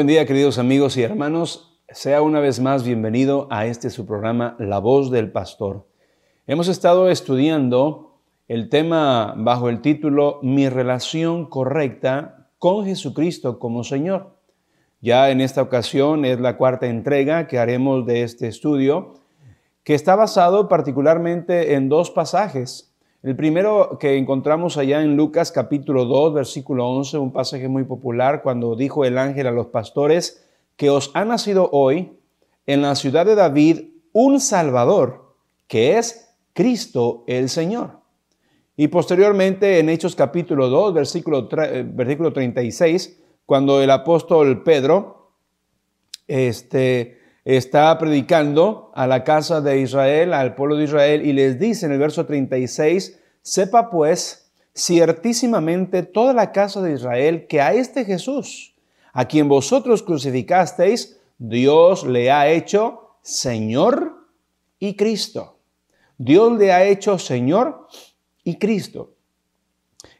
buen día queridos amigos y hermanos. Sea una vez más bienvenido a este su programa La voz del pastor. Hemos estado estudiando el tema bajo el título Mi relación correcta con Jesucristo como Señor. Ya en esta ocasión es la cuarta entrega que haremos de este estudio, que está basado particularmente en dos pasajes el primero que encontramos allá en Lucas capítulo 2, versículo 11, un pasaje muy popular, cuando dijo el ángel a los pastores, que os ha nacido hoy en la ciudad de David un Salvador, que es Cristo el Señor. Y posteriormente en Hechos capítulo 2, versículo, 36, eh, cuando el apóstol Pedro, este, está predicando a la casa de Israel, al pueblo de Israel, y les dice en el verso 36, sepa pues ciertísimamente toda la casa de Israel que a este Jesús, a quien vosotros crucificasteis, Dios le ha hecho Señor y Cristo. Dios le ha hecho Señor y Cristo.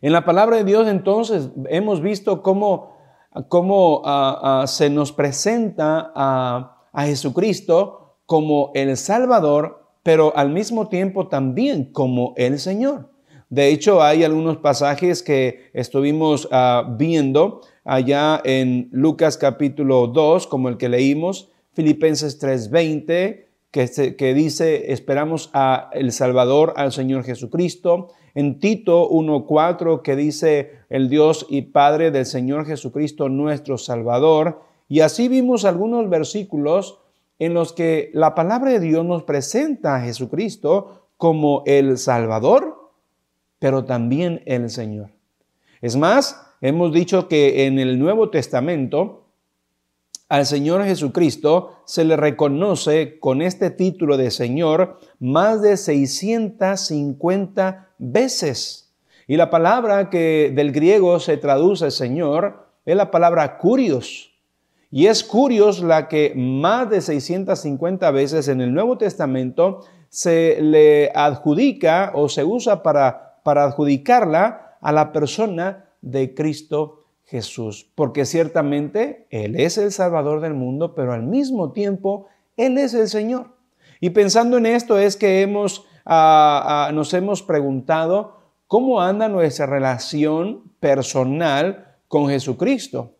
En la palabra de Dios entonces hemos visto cómo, ah, ah, se nos presenta a a Jesucristo como el Salvador, pero al mismo tiempo también como el Señor. De hecho, hay algunos pasajes que estuvimos ah, viendo allá en Lucas capítulo 2, como el que leímos, Filipenses 3:20, que, que dice, esperamos a el Salvador, al Señor Jesucristo. En Tito 1:4, que dice, el Dios y Padre del Señor Jesucristo, nuestro Salvador. Y así vimos algunos versículos en los que la palabra de Dios nos presenta a Jesucristo como el Salvador, pero también el Señor. Es más, hemos dicho que en el Nuevo Testamento al Señor Jesucristo se le reconoce con este título de Señor más de 650 veces. Y la palabra que del griego se traduce Señor es la palabra curios, y es curioso la que más de 650 veces en el Nuevo Testamento se le adjudica o se usa para, adjudicarla a la persona de Cristo Jesús. Porque ciertamente Él es el Salvador del mundo, pero al mismo tiempo Él es el Señor. Y pensando en esto es que ah, ah, nos hemos preguntado cómo anda nuestra relación personal con Jesucristo.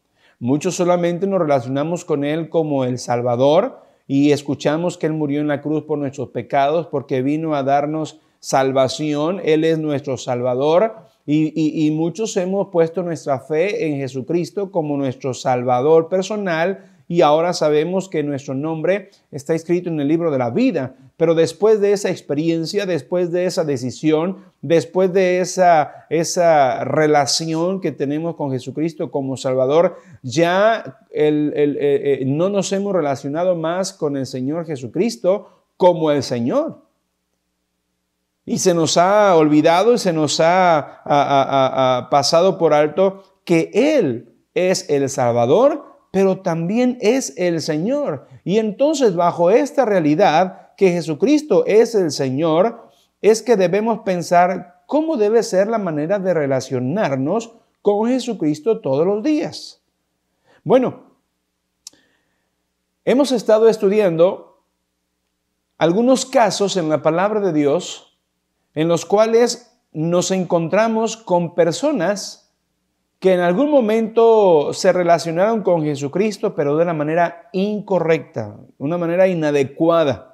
Muchos solamente nos relacionamos con Él como el Salvador y escuchamos que Él murió en la cruz por nuestros pecados porque vino a darnos salvación. Él es nuestro Salvador y, muchos hemos puesto nuestra fe en Jesucristo como nuestro Salvador personal y ahora sabemos que nuestro nombre está escrito en el libro de la vida. Pero después de esa experiencia, después de esa decisión, después de esa, esa relación que tenemos con Jesucristo como Salvador, ya eh, eh, no nos hemos relacionado más con el Señor Jesucristo como el Señor. Y se nos ha olvidado y se nos ha pasado por alto que Él es el Salvador, pero también es el Señor. Y entonces bajo esta realidad que Jesucristo es el Señor, es que debemos pensar cómo debe ser la manera de relacionarnos con Jesucristo todos los días. Bueno, hemos estado estudiando algunos casos en la palabra de Dios en los cuales nos encontramos con personas que en algún momento se relacionaron con Jesucristo, pero de una manera incorrecta, una manera inadecuada.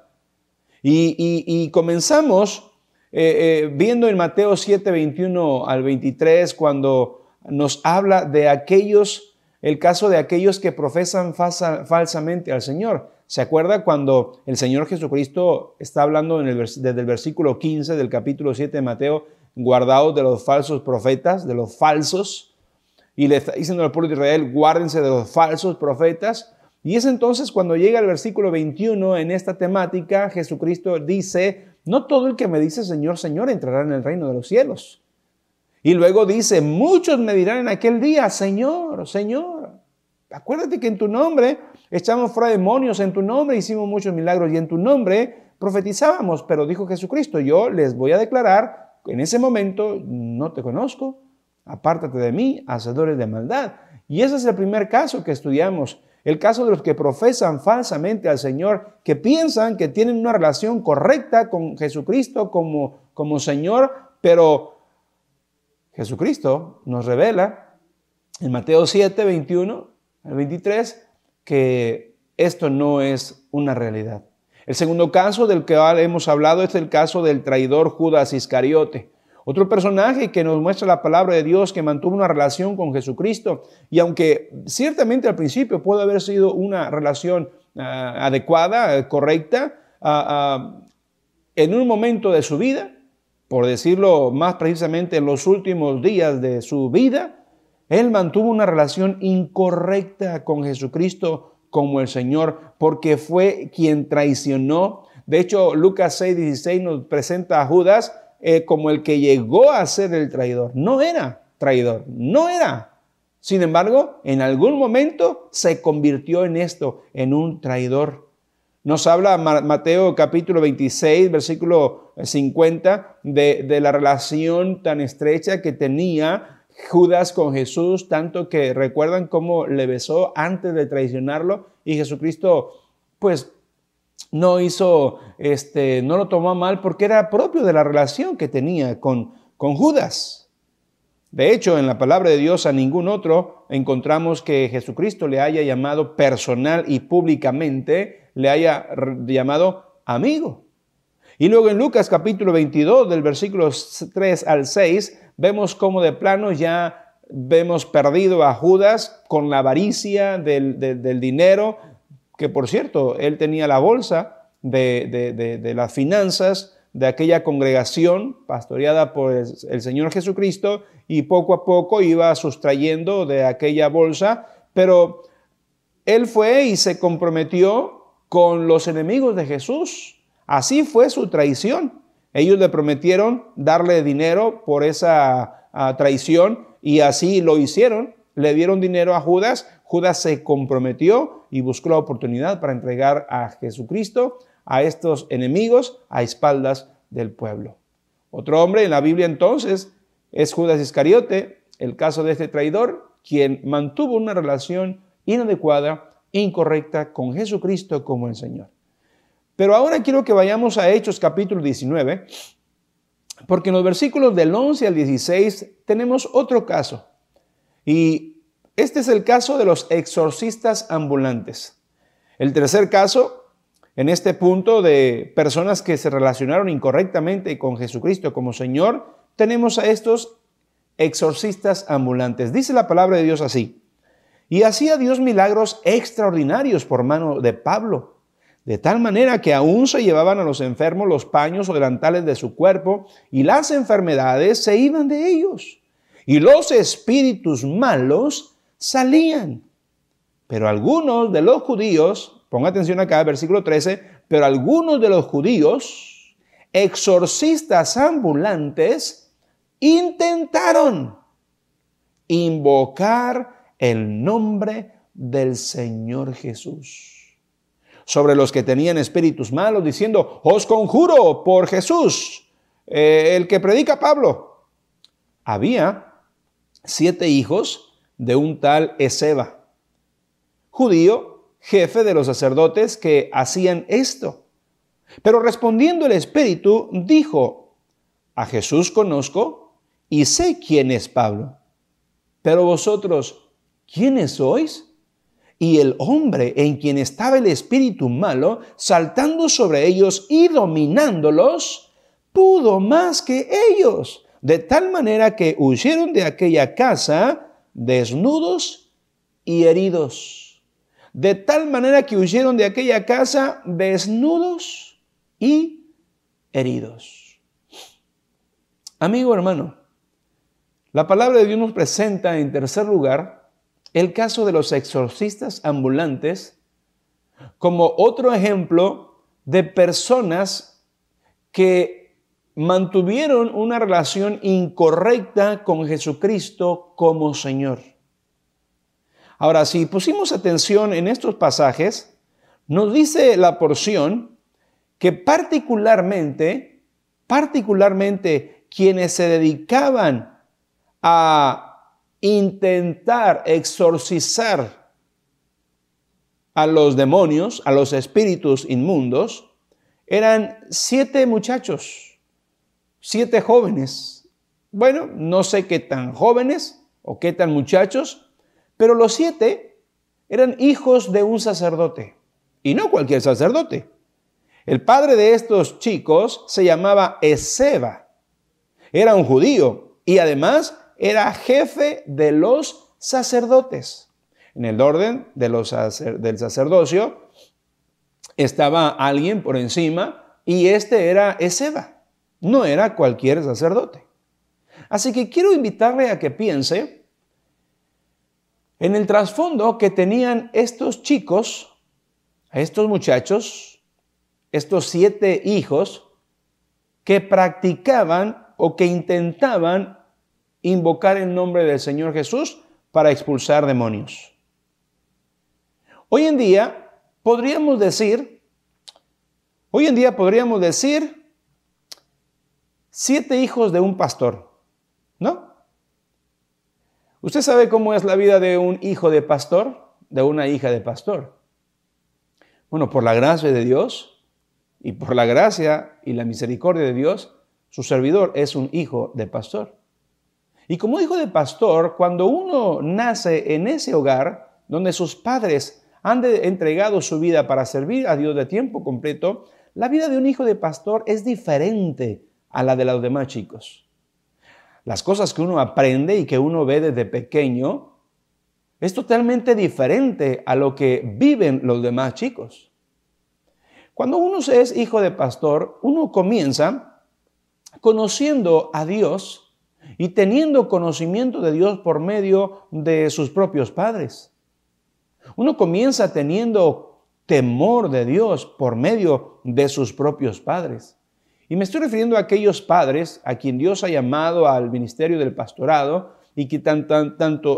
Y, comenzamos eh, eh, viendo en Mateo 7, 21 al 23, cuando nos habla de aquellos, el caso de aquellos que profesan falsamente al Señor. ¿Se acuerda cuando el Señor Jesucristo está hablando en desde el versículo 15 del capítulo 7 de Mateo, guardados de los falsos profetas, de los falsos? Y le está diciendo al pueblo de Israel, guárdense de los falsos profetas. Y es entonces cuando llega el versículo 21 en esta temática, Jesucristo dice, no todo el que me dice Señor, Señor entrará en el reino de los cielos. Y luego dice, muchos me dirán en aquel día, Señor, Señor. Acuérdate que en tu nombre echamos fuera demonios, en tu nombre hicimos muchos milagros y en tu nombre profetizábamos, pero dijo Jesucristo, yo les voy a declarar, en ese momento no te conozco, apártate de mí, hacedores de maldad. Y ese es el primer caso que estudiamos el caso de los que profesan falsamente al Señor, que piensan que tienen una relación correcta con Jesucristo como, como Señor, pero Jesucristo nos revela en Mateo 7, 21 al 23 que esto no es una realidad. El segundo caso del que hemos hablado es el caso del traidor Judas Iscariote. Otro personaje que nos muestra la palabra de Dios que mantuvo una relación con Jesucristo y aunque ciertamente al principio puede haber sido una relación ah, adecuada, eh, correcta, ah, ah, en un momento de su vida, por decirlo más precisamente en los últimos días de su vida, él mantuvo una relación incorrecta con Jesucristo como el Señor, porque fue quien traicionó. De hecho, Lucas 6.16 nos presenta a Judas eh, como el que llegó a ser el traidor. No era traidor, no era. Sin embargo, en algún momento se convirtió en esto, en un traidor. Nos habla Mateo capítulo 26, versículo 50, eh, de, de la relación tan estrecha que tenía Judas con Jesús, tanto que recuerdan cómo le besó antes de traicionarlo y Jesucristo pues no hizo, este, no lo tomó mal porque era propio de la relación que tenía con, con Judas. De hecho, en la palabra de Dios a ningún otro encontramos que Jesucristo le haya llamado personal y públicamente le haya llamado amigo. Y luego en Lucas capítulo 22, del versículo 3 al 6, vemos cómo de plano ya vemos perdido a Judas con la avaricia del dinero, que por cierto, él tenía la bolsa de, las finanzas de aquella congregación pastoreada por el Señor Jesucristo y poco a poco iba sustrayendo de aquella bolsa, pero él fue y se comprometió con los enemigos de Jesús. Así fue su traición. Ellos le prometieron darle dinero por esa ah, traición y así lo hicieron. Le dieron dinero a Judas Judas se comprometió y buscó la oportunidad para entregar a Jesucristo a estos enemigos a espaldas del pueblo. Otro hombre en la Biblia entonces es Judas Iscariote, el caso de este traidor, quien mantuvo una relación inadecuada, incorrecta con Jesucristo como el Señor. Pero ahora quiero que vayamos a Hechos capítulo 19, porque en los versículos del 11 al 16 tenemos otro caso. Y este es el caso de los exorcistas ambulantes. El tercer caso, en este punto de personas que se relacionaron incorrectamente con Jesucristo como Señor, tenemos a estos exorcistas ambulantes. Dice la palabra de Dios así. Y hacía Dios milagros extraordinarios por mano de Pablo, de tal manera que aún se llevaban a los enfermos los paños o delantales de su cuerpo y las enfermedades se iban de ellos. Y los espíritus malos salían. Pero algunos de los judíos, ponga atención acá, versículo 13, pero algunos de los judíos, exorcistas ambulantes, intentaron invocar el nombre del Señor Jesús sobre los que tenían espíritus malos, diciendo, os conjuro por Jesús, eh, el que predica Pablo. Había siete hijos de un tal Eseba, judío, jefe de los sacerdotes que hacían esto. Pero respondiendo el Espíritu, dijo, a Jesús conozco y sé quién es Pablo. Pero vosotros, ¿quiénes sois? Y el hombre en quien estaba el espíritu malo, saltando sobre ellos y dominándolos, pudo más que ellos, de tal manera que huyeron de aquella casa desnudos y heridos, de tal manera que huyeron de aquella casa desnudos y heridos. Amigo hermano, la palabra de Dios nos presenta en tercer lugar el caso de los exorcistas ambulantes como otro ejemplo de personas que mantuvieron una relación incorrecta con Jesucristo como Señor. Ahora, si pusimos atención en estos pasajes, nos dice la porción que particularmente, particularmente quienes se dedicaban a intentar exorcizar a los demonios, a los espíritus inmundos, eran siete muchachos siete jóvenes. Bueno, no sé qué tan jóvenes o qué tan muchachos, pero los siete eran hijos de un sacerdote, y no cualquier sacerdote. El padre de estos chicos se llamaba Ezeba. Era un judío y además era jefe de los sacerdotes. En el orden del sacerdocio estaba alguien por encima y este era Ezeba no era cualquier sacerdote. Así que quiero invitarle a que piense en el trasfondo que tenían estos chicos, estos muchachos, estos siete hijos, que practicaban o que intentaban invocar el nombre del Señor Jesús para expulsar demonios. Hoy en día podríamos decir, hoy en día podríamos decir siete hijos de un pastor, ¿no? Usted sabe cómo es la vida de un hijo de pastor, de una hija de pastor. Bueno, por la gracia de Dios y por la gracia y la misericordia de Dios, su servidor es un hijo de pastor. Y como hijo de pastor, cuando uno nace en ese hogar donde sus padres han entregado su vida para servir a Dios de tiempo completo, la vida de un hijo de pastor es diferente a la de los demás chicos. Las cosas que uno aprende y que uno ve desde pequeño es totalmente diferente a lo que viven los demás chicos. Cuando uno es hijo de pastor, uno comienza conociendo a Dios y teniendo conocimiento de Dios por medio de sus propios padres. Uno comienza teniendo temor de Dios por medio de sus propios padres. Y me estoy refiriendo a aquellos padres a quien Dios ha llamado al ministerio del pastorado y que tanto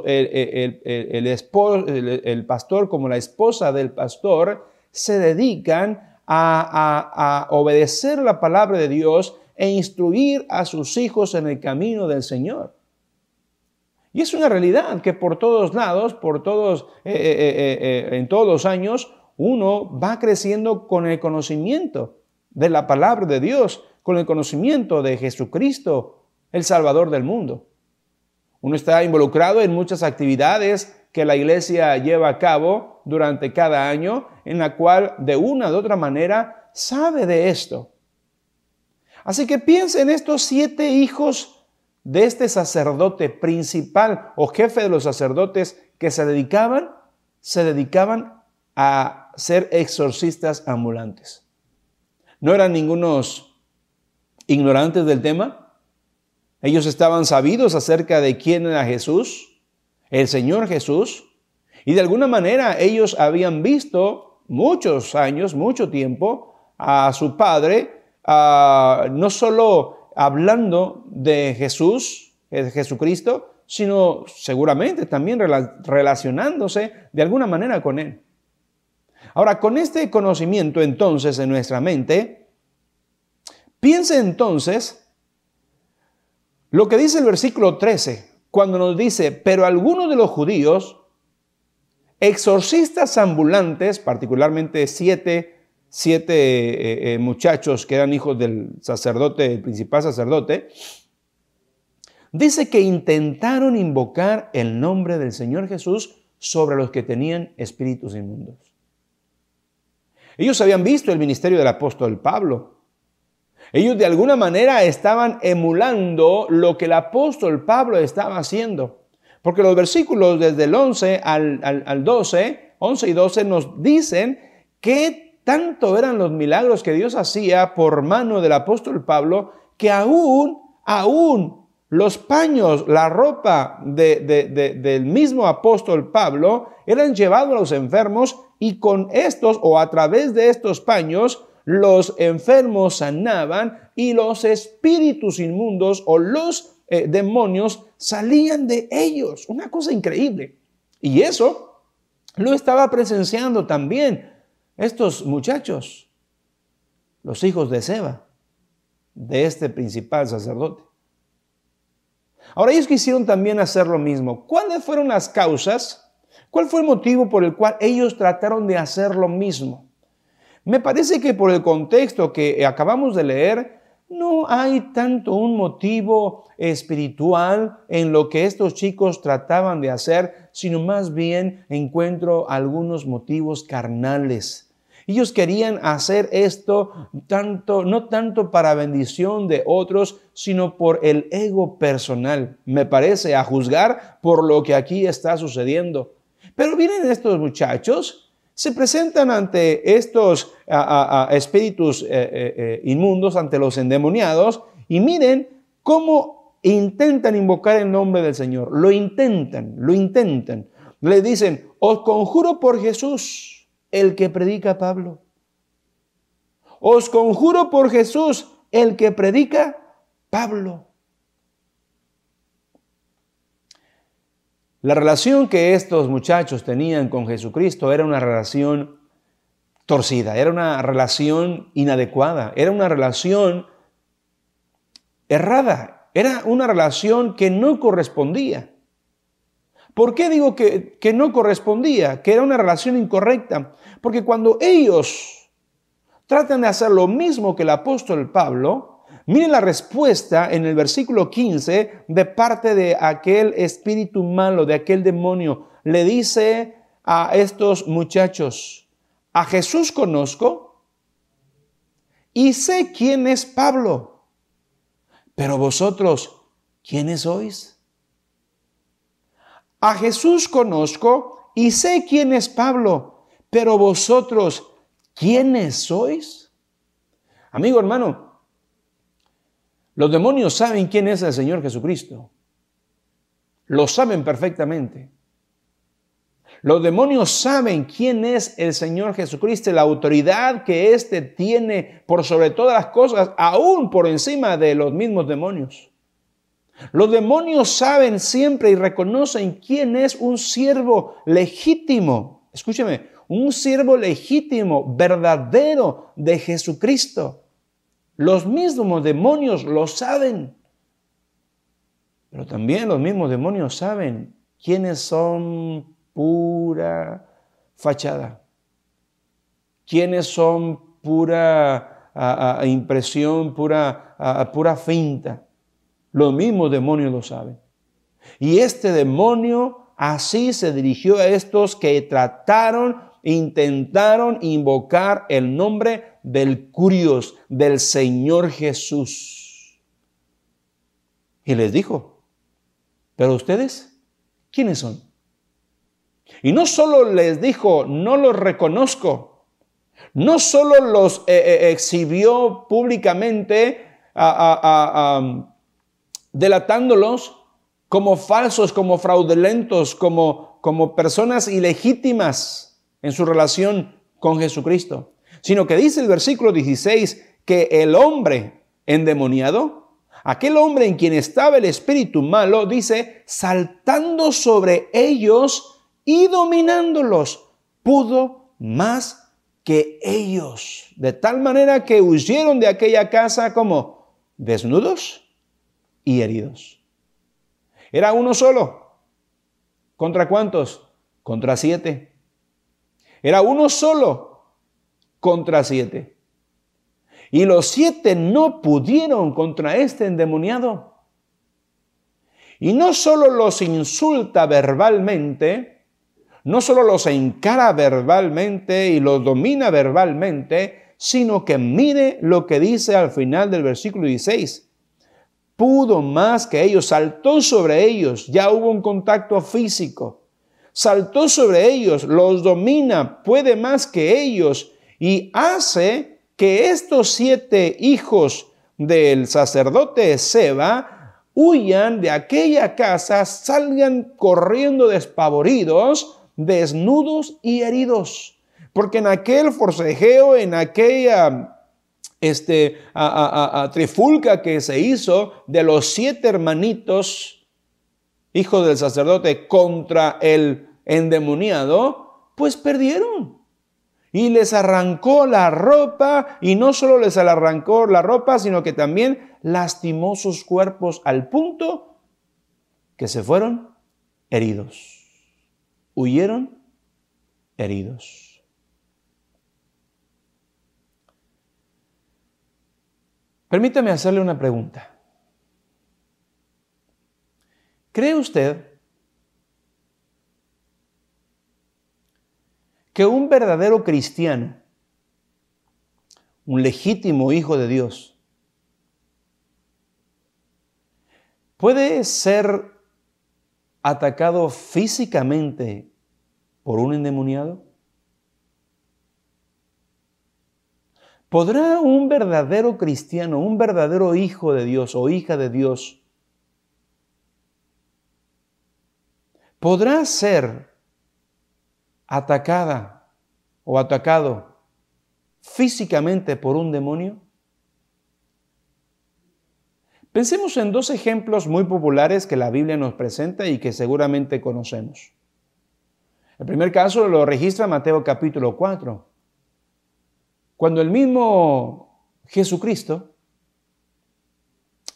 el, pastor como la esposa del pastor se dedican a, obedecer la palabra de Dios e instruir a sus hijos en el camino del Señor. Y es una realidad que por todos lados, por todos, eh, eh, eh, en todos los años, uno va creciendo con el conocimiento de la palabra de Dios con el conocimiento de Jesucristo, el Salvador del mundo. Uno está involucrado en muchas actividades que la iglesia lleva a cabo durante cada año, en la cual de una u otra manera sabe de esto. Así que piensa en estos siete hijos de este sacerdote principal o jefe de los sacerdotes que se dedicaban, se dedicaban a ser exorcistas ambulantes. No eran ningunos ignorantes del tema. Ellos estaban sabidos acerca de quién era Jesús, el Señor Jesús. Y de alguna manera ellos habían visto muchos años, mucho tiempo, a su padre, no solo hablando de Jesús, de Jesucristo, sino seguramente también relacionándose de alguna manera con Él. Ahora, con este conocimiento entonces en nuestra mente, piense entonces lo que dice el versículo 13, cuando nos dice, pero algunos de los judíos, exorcistas ambulantes, particularmente siete, eh, eh, muchachos que eran hijos del sacerdote, el principal sacerdote, dice que intentaron invocar el nombre del Señor Jesús sobre los que tenían espíritus inmundos. Ellos habían visto el ministerio del apóstol Pablo. Ellos de alguna manera estaban emulando lo que el apóstol Pablo estaba haciendo. Porque los versículos desde el 11 al, 12, 11 y 12 nos dicen que tanto eran los milagros que Dios hacía por mano del apóstol Pablo que aún, aún los paños, la ropa del mismo apóstol Pablo eran llevados a los enfermos y con estos o a través de estos paños los enfermos sanaban y los espíritus inmundos o los eh, demonios salían de ellos. Una cosa increíble. Y eso lo estaba presenciando también estos muchachos, los hijos de Seba, de este principal sacerdote. Ahora ellos quisieron también hacer lo mismo. ¿Cuáles fueron las causas ¿Cuál fue el motivo por el cual ellos trataron de hacer lo mismo? Me parece que por el contexto que acabamos de leer, no hay tanto un motivo espiritual en lo que estos chicos trataban de hacer, sino más bien encuentro algunos motivos carnales. Ellos querían hacer esto tanto, no tanto para bendición de otros, sino por el ego personal, me parece, a juzgar por lo que aquí está sucediendo. Pero vienen estos muchachos, se presentan ante estos espíritus eh, eh, eh, inmundos, ante los endemoniados, y miren cómo intentan invocar el nombre del Señor. Lo intentan, lo intentan. Le dicen, os conjuro por Jesús, el que predica Pablo. Os conjuro por Jesús, el que predica Pablo. La relación que estos muchachos tenían con Jesucristo era una relación torcida, era una relación inadecuada, era una relación errada, era una relación que no correspondía. ¿Por qué digo que, no correspondía? Que era una relación incorrecta. Porque cuando ellos tratan de hacer lo mismo que el apóstol Pablo, Miren la respuesta en el versículo 15 de parte de aquel espíritu malo, de aquel demonio. Le dice a estos muchachos, a Jesús conozco y sé quién es Pablo, pero vosotros, ¿quiénes sois? A Jesús conozco y sé quién es Pablo, pero vosotros, ¿quiénes sois? Amigo hermano, los demonios saben quién es el Señor Jesucristo. Lo saben perfectamente. Los demonios saben quién es el Señor Jesucristo, la autoridad que éste tiene por sobre todas las cosas, aún por encima de los mismos demonios. Los demonios saben siempre y reconocen quién es un siervo legítimo. Escúcheme, un siervo legítimo, verdadero de Jesucristo. Los mismos demonios lo saben. Pero también los mismos demonios saben quiénes son pura fachada, quiénes son pura impresión, pura, pura finta. Los mismos demonios lo saben. Y este demonio así se dirigió a estos que trataron intentaron invocar el nombre del Curios, del Señor Jesús. Y les dijo, pero ustedes, ¿quiénes son? Y no solo les dijo, no los reconozco, no solo los eh, eh, exhibió públicamente um, delatándolos como falsos, como fraudulentos, como, como personas ilegítimas, en su relación con Jesucristo, sino que dice el versículo 16 que el hombre endemoniado, aquel hombre en quien estaba el espíritu malo, dice, saltando sobre ellos y dominándolos, pudo más que ellos, de tal manera que huyeron de aquella casa como desnudos y heridos. Era uno solo. ¿Contra cuántos? Contra siete. Era uno solo contra siete. Y los siete no pudieron contra este endemoniado. Y no solo los insulta verbalmente, no solo los encara verbalmente y los domina verbalmente, sino que mire lo que dice al final del versículo 16. Pudo más que ellos, saltó sobre ellos, ya hubo un contacto físico, saltó sobre ellos, los domina, puede más que ellos y hace que estos siete hijos del sacerdote Seba huyan de aquella casa, salgan corriendo despavoridos, desnudos y heridos. Porque en aquel forcejeo, en aquella este, a, trifulca que se hizo de los siete hermanitos, Hijo del sacerdote contra el endemoniado, pues perdieron. Y les arrancó la ropa, y no solo les arrancó la ropa, sino que también lastimó sus cuerpos al punto que se fueron heridos. Huyeron heridos. Permítame hacerle una pregunta. ¿Cree usted que un verdadero cristiano, un legítimo hijo de Dios, puede ser atacado físicamente por un endemoniado? ¿Podrá un verdadero cristiano, un verdadero hijo de Dios o hija de Dios, podrá ser atacada o atacado físicamente por un demonio? Pensemos en dos ejemplos muy populares que la Biblia nos presenta y que seguramente conocemos. El primer caso lo registra Mateo capítulo 4, cuando el mismo Jesucristo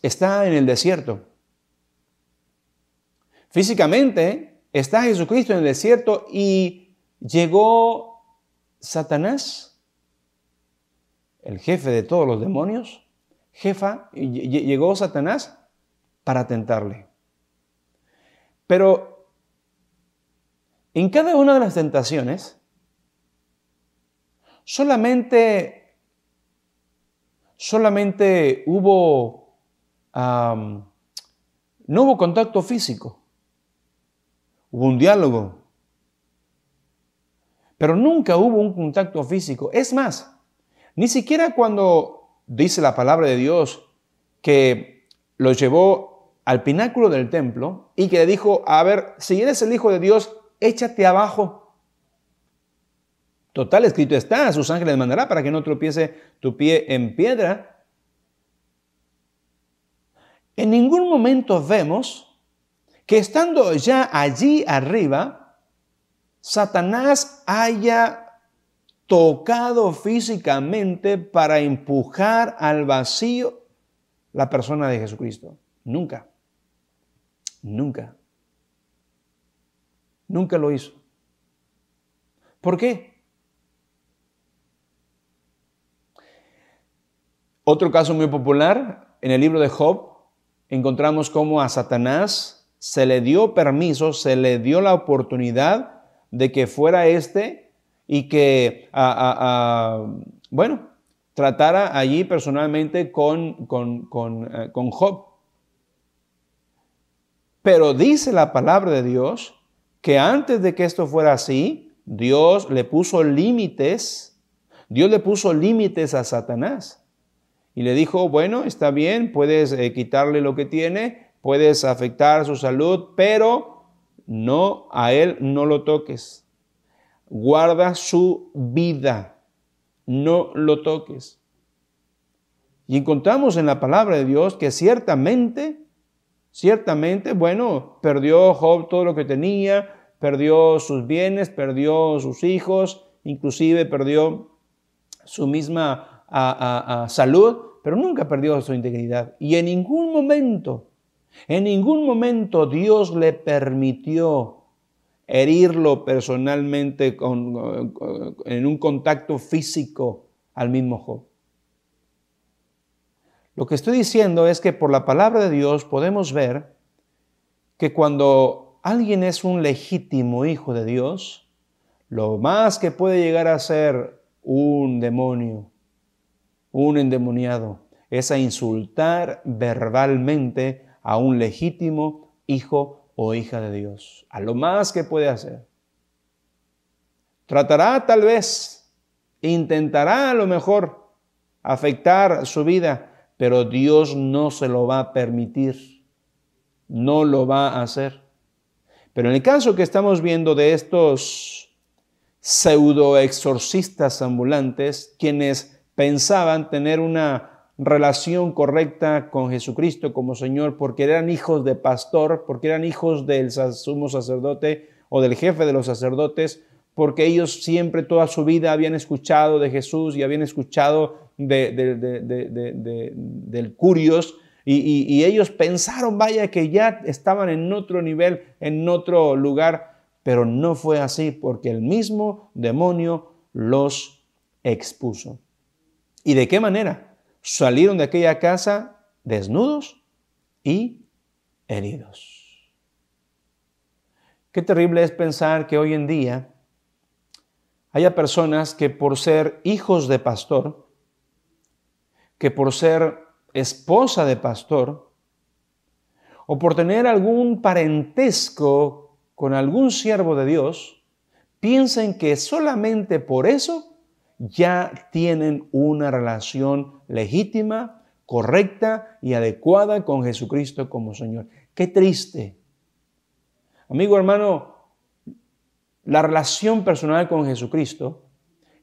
está en el desierto. Físicamente, Está Jesucristo en el desierto y llegó Satanás, el jefe de todos los demonios, jefa, llegó Satanás para tentarle. Pero en cada una de las tentaciones, solamente, solamente hubo, no hubo contacto físico hubo un diálogo, pero nunca hubo un contacto físico. Es más, ni siquiera cuando dice la palabra de Dios que lo llevó al pináculo del templo y que le dijo, a ver, si eres el Hijo de Dios, échate abajo. Total, escrito está, sus ángeles mandará para que no tropiece tu pie en piedra. En ningún momento vemos que estando ya allí arriba, Satanás haya tocado físicamente para empujar al vacío la persona de Jesucristo. Nunca. Nunca. Nunca lo hizo. ¿Por qué? Otro caso muy popular, en el libro de Job encontramos cómo a Satanás se le dio permiso, se le dio la oportunidad de que fuera este y que, bueno, tratara allí personalmente con, con, eh, con, Job. Pero dice la palabra de Dios que antes de que esto fuera así, Dios le puso límites, Dios le puso límites a Satanás. Y le dijo, bueno, está bien, puedes eh, quitarle lo que tiene, puedes afectar su salud, pero no a él no lo toques. Guarda su vida, no lo toques. Y encontramos en la palabra de Dios que ciertamente, ciertamente, bueno, perdió Job todo lo que tenía, perdió sus bienes, perdió sus hijos, inclusive perdió su misma salud, pero nunca perdió su integridad. Y en ningún momento en ningún momento Dios le permitió herirlo personalmente en un contacto físico al mismo Job. Lo que estoy diciendo es que por la palabra de Dios podemos ver que cuando alguien es un legítimo hijo de Dios, lo más que puede llegar a ser un demonio, un endemoniado, es a insultar verbalmente a un legítimo hijo o hija de Dios, a lo más que puede hacer. Tratará tal vez, intentará a lo mejor afectar su vida, pero Dios no se lo va a permitir, no lo va a hacer. Pero en el caso que estamos viendo de estos pseudo exorcistas ambulantes, quienes pensaban tener una relación correcta con Jesucristo como Señor, porque eran hijos de pastor, porque eran hijos del sumo sacerdote o del jefe de los sacerdotes, porque ellos siempre toda su vida habían escuchado de Jesús y habían escuchado de, del Curios. y ellos pensaron, vaya, que ya estaban en otro nivel, en otro lugar, pero no fue así porque el mismo demonio los expuso. ¿Y de qué manera? salieron de aquella casa desnudos y heridos. Qué terrible es pensar que hoy en día haya personas que por ser hijos de pastor, que por ser esposa de pastor, o por tener algún parentesco con algún siervo de Dios, piensen que solamente por eso ya tienen una relación legítima, correcta y adecuada con Jesucristo como Señor. Qué triste. Amigo hermano, la relación personal con Jesucristo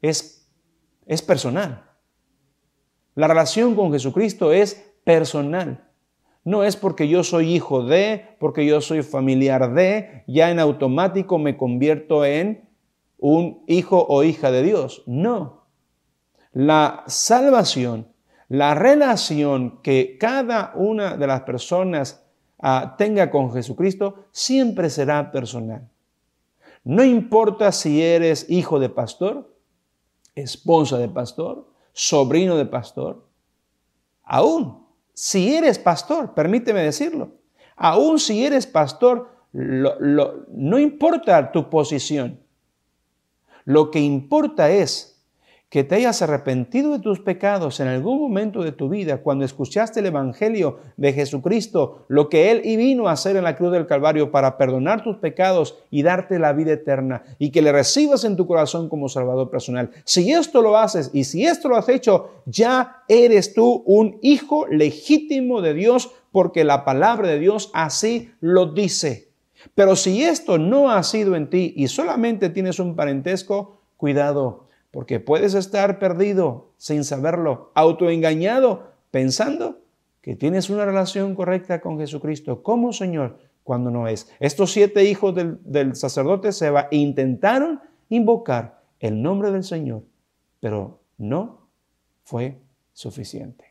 es, es personal. La relación con Jesucristo es personal. No es porque yo soy hijo de, porque yo soy familiar de, ya en automático me convierto en un hijo o hija de Dios. No. La salvación la relación que cada una de las personas ah, tenga con Jesucristo siempre será personal. No importa si eres hijo de pastor, esposa de pastor, sobrino de pastor, aún si eres pastor, permíteme decirlo, aún si eres pastor, no importa tu posición, lo que importa es que te hayas arrepentido de tus pecados en algún momento de tu vida, cuando escuchaste el Evangelio de Jesucristo, lo que Él y vino a hacer en la cruz del Calvario para perdonar tus pecados y darte la vida eterna, y que le recibas en tu corazón como Salvador personal. Si esto lo haces y si esto lo has hecho, ya eres tú un hijo legítimo de Dios, porque la palabra de Dios así lo dice. Pero si esto no ha sido en ti y solamente tienes un parentesco, cuidado porque puedes estar perdido sin saberlo, autoengañado, pensando que tienes una relación correcta con Jesucristo como Señor cuando no es. Estos siete hijos del, sacerdote Seba intentaron invocar el nombre del Señor, pero no fue suficiente.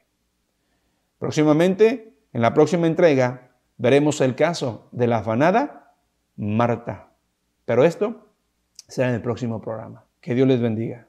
Próximamente, en la próxima entrega, veremos el caso de la afanada Marta. Pero esto será en el próximo programa. Que Dios les bendiga.